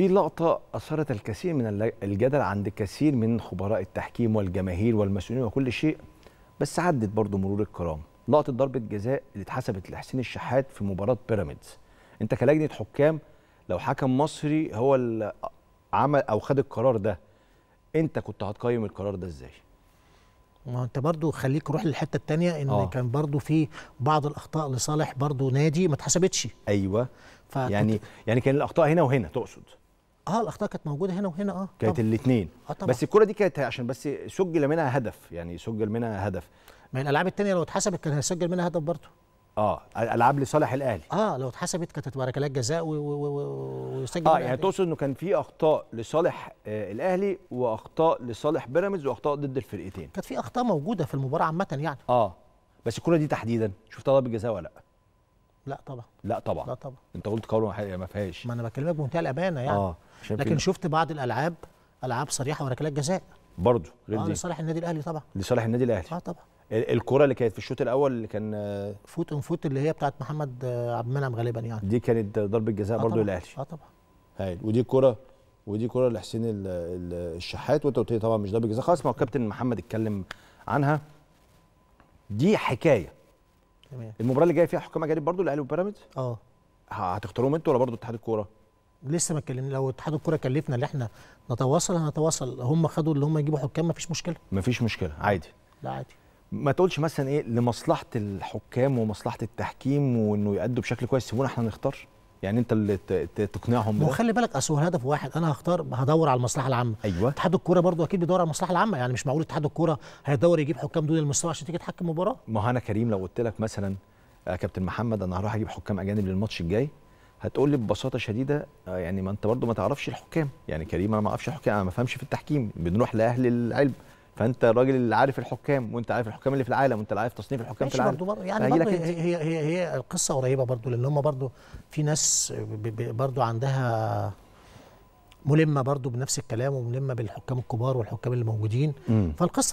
في لقطة أثارت الكثير من الجدل عند كثير من خبراء التحكيم والجماهير والمسؤولين وكل شيء بس عدت برضه مرور الكرام لقطة ضربة جزاء اللي اتحسبت لحسين الشحات في مباراة بيراميدز أنت كلجنة حكام لو حكم مصري هو اللي عمل أو خد القرار ده أنت كنت هتقيم القرار ده إزاي؟ ما انت برضو خليك روح للحته الثانيه ان أوه. كان برضو في بعض الاخطاء لصالح برضو نادي ما اتحسبتش ايوه يعني يعني كان الاخطاء هنا وهنا تقصد اه الاخطاء كانت موجوده هنا وهنا اه كانت الاثنين آه بس الكره دي كانت عشان بس سجل منها هدف يعني سجل منها هدف ما الالعاب الثانيه لو اتحسبت كان هيسجل منها هدف برضه اه العاب لصالح الاهلي اه لو اتحسبت كانت هتبقى ركلات جزاء ويسجل اه يعني تقصد انه كان في اخطاء لصالح آه الاهلي واخطاء لصالح بيراميدز واخطاء ضد الفرقتين كانت في اخطاء موجوده في المباراه عامه يعني اه بس الكره دي تحديدا شفتها ضربه جزاء ولا لا لا طبعا لا طبعا لا طبعا انت قلت قول ما فيهاش ما انا بكلمك بمنتهى الامانه يعني آه. لكن شفت بعض الالعاب العاب صريحه وركلات جزاء برضه غير آه لصالح النادي الاهلي طبعا لصالح النادي الاهلي اه طبعا الكره اللي كانت في الشوط الاول اللي كان آه، فوت ان فوت اللي هي بتاعت محمد آه، عبد المنعم غالبا يعني دي كانت ضربه جزاء آه برضه للاهلي اه طبعا هايل ودي كره ودي كره لحسين الشحات وانت قلت لي طبعا مش ضربه جزاء خلاص ما هو الكابتن محمد اتكلم عنها دي حكايه تمام المباراه اللي جايه فيها حكام اجانب برضو الاهلي وبيراميدز اه هتختاروهم انتوا ولا برضو اتحاد الكوره لسه ما اتكلمنا لو اتحاد الكوره كلفنا ان احنا نتواصل هنتواصل هم خدوا اللي هم يجيبوا حكام مفيش مشكله مفيش مشكله عادي لا عادي ما تقولش مثلا ايه لمصلحه الحكام ومصلحه التحكيم وانه يأدوا بشكل كويس سيبونا احنا نختار يعني انت اللي تقنعهم ما خلي بالك اصل الهدف واحد انا هختار هدور على المصلحه العامه ايوه اتحاد الكوره برضه اكيد بيدور على المصلحه العامه يعني مش معقول اتحاد الكوره هيدور يجيب حكام دون المستوى عشان تيجي تحكم مباراه ما هو انا كريم لو قلت لك مثلا يا آه، كابتن محمد انا هروح اجيب حكام اجانب للماتش الجاي هتقول لي ببساطه شديده آه، يعني ما انت برضه ما تعرفش الحكام يعني كريم انا ما اعرفش الحكام انا ما بفهمش في التحكيم بنروح لاهل العلم فانت الراجل اللي عارف الحكام وانت عارف الحكام اللي في العالم وانت عارف تصنيف الحكام في العالم برضو برضو يعني برضو هي, هي هي هي القصه قريبه برضو لان هم برضو في ناس برضو عندها ملمه برضو بنفس الكلام وملمه بالحكام الكبار والحكام اللي موجودين فالقصه